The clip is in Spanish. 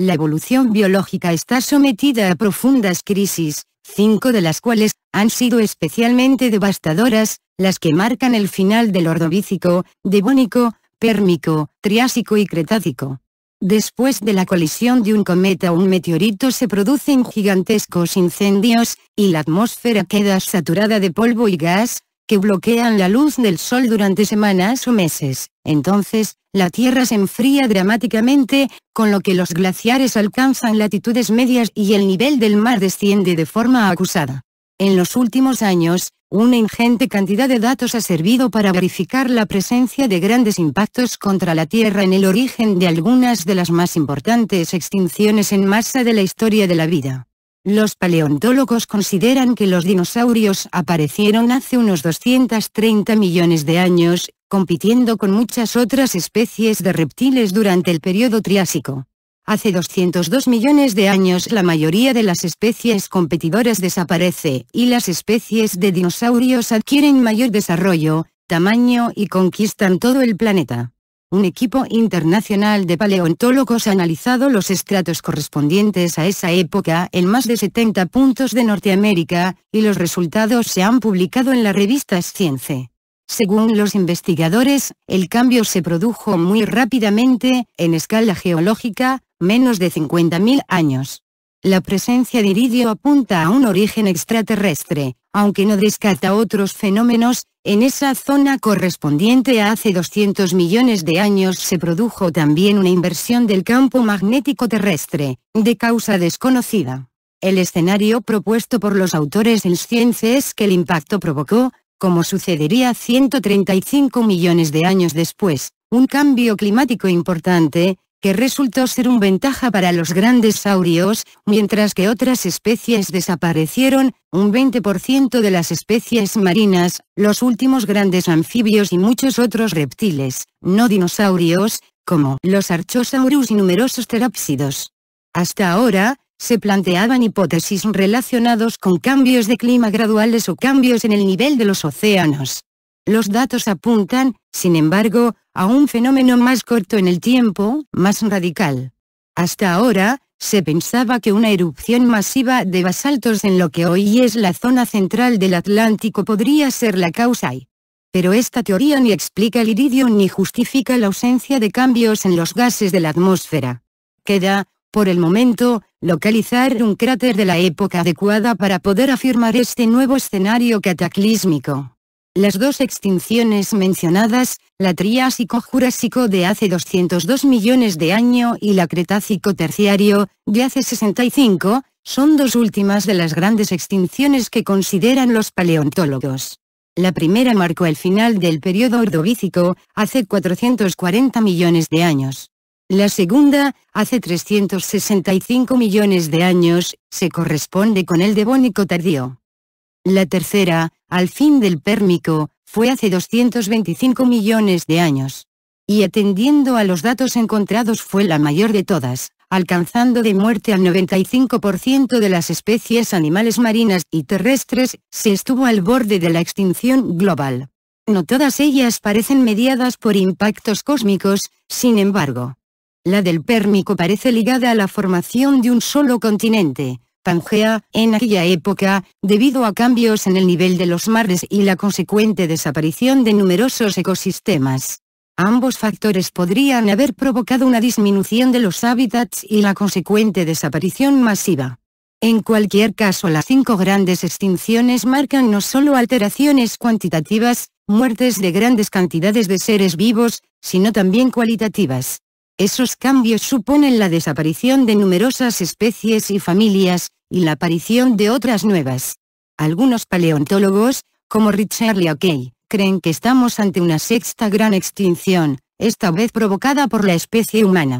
la evolución biológica está sometida a profundas crisis, cinco de las cuales, han sido especialmente devastadoras, las que marcan el final del Ordovícico, Devónico, Pérmico, Triásico y Cretácico. Después de la colisión de un cometa o un meteorito se producen gigantescos incendios, y la atmósfera queda saturada de polvo y gas, que bloquean la luz del sol durante semanas o meses. Entonces, la Tierra se enfría dramáticamente, con lo que los glaciares alcanzan latitudes medias y el nivel del mar desciende de forma acusada. En los últimos años, una ingente cantidad de datos ha servido para verificar la presencia de grandes impactos contra la Tierra en el origen de algunas de las más importantes extinciones en masa de la historia de la vida. Los paleontólogos consideran que los dinosaurios aparecieron hace unos 230 millones de años, compitiendo con muchas otras especies de reptiles durante el periodo Triásico. Hace 202 millones de años la mayoría de las especies competidoras desaparece, y las especies de dinosaurios adquieren mayor desarrollo, tamaño y conquistan todo el planeta un equipo internacional de paleontólogos ha analizado los estratos correspondientes a esa época en más de 70 puntos de Norteamérica, y los resultados se han publicado en la revista Science. Según los investigadores, el cambio se produjo muy rápidamente, en escala geológica, menos de 50.000 años. La presencia de iridio apunta a un origen extraterrestre, aunque no descata otros fenómenos, en esa zona correspondiente a hace 200 millones de años se produjo también una inversión del campo magnético terrestre, de causa desconocida. El escenario propuesto por los autores en ciencia es que el impacto provocó, como sucedería 135 millones de años después, un cambio climático importante, que resultó ser un ventaja para los grandes saurios, mientras que otras especies desaparecieron, un 20% de las especies marinas, los últimos grandes anfibios y muchos otros reptiles, no dinosaurios, como los archosaurus y numerosos terápsidos. Hasta ahora, se planteaban hipótesis relacionados con cambios de clima graduales o cambios en el nivel de los océanos. Los datos apuntan, sin embargo, a un fenómeno más corto en el tiempo, más radical. Hasta ahora, se pensaba que una erupción masiva de basaltos en lo que hoy es la zona central del Atlántico podría ser la causa. Pero esta teoría ni explica el iridio ni justifica la ausencia de cambios en los gases de la atmósfera. Queda, por el momento, localizar un cráter de la época adecuada para poder afirmar este nuevo escenario cataclísmico. Las dos extinciones mencionadas, la Triásico-Jurásico de hace 202 millones de años y la Cretácico-Terciario, de hace 65, son dos últimas de las grandes extinciones que consideran los paleontólogos. La primera marcó el final del periodo ordovícico, hace 440 millones de años. La segunda, hace 365 millones de años, se corresponde con el Devónico tardío. La tercera, al fin del Pérmico, fue hace 225 millones de años. Y atendiendo a los datos encontrados fue la mayor de todas, alcanzando de muerte al 95% de las especies animales marinas y terrestres, se estuvo al borde de la extinción global. No todas ellas parecen mediadas por impactos cósmicos, sin embargo. La del Pérmico parece ligada a la formación de un solo continente, Pangea, en aquella época, debido a cambios en el nivel de los mares y la consecuente desaparición de numerosos ecosistemas. Ambos factores podrían haber provocado una disminución de los hábitats y la consecuente desaparición masiva. En cualquier caso las cinco grandes extinciones marcan no solo alteraciones cuantitativas, muertes de grandes cantidades de seres vivos, sino también cualitativas. Esos cambios suponen la desaparición de numerosas especies y familias, y la aparición de otras nuevas. Algunos paleontólogos, como Richard Leakey, creen que estamos ante una sexta gran extinción, esta vez provocada por la especie humana.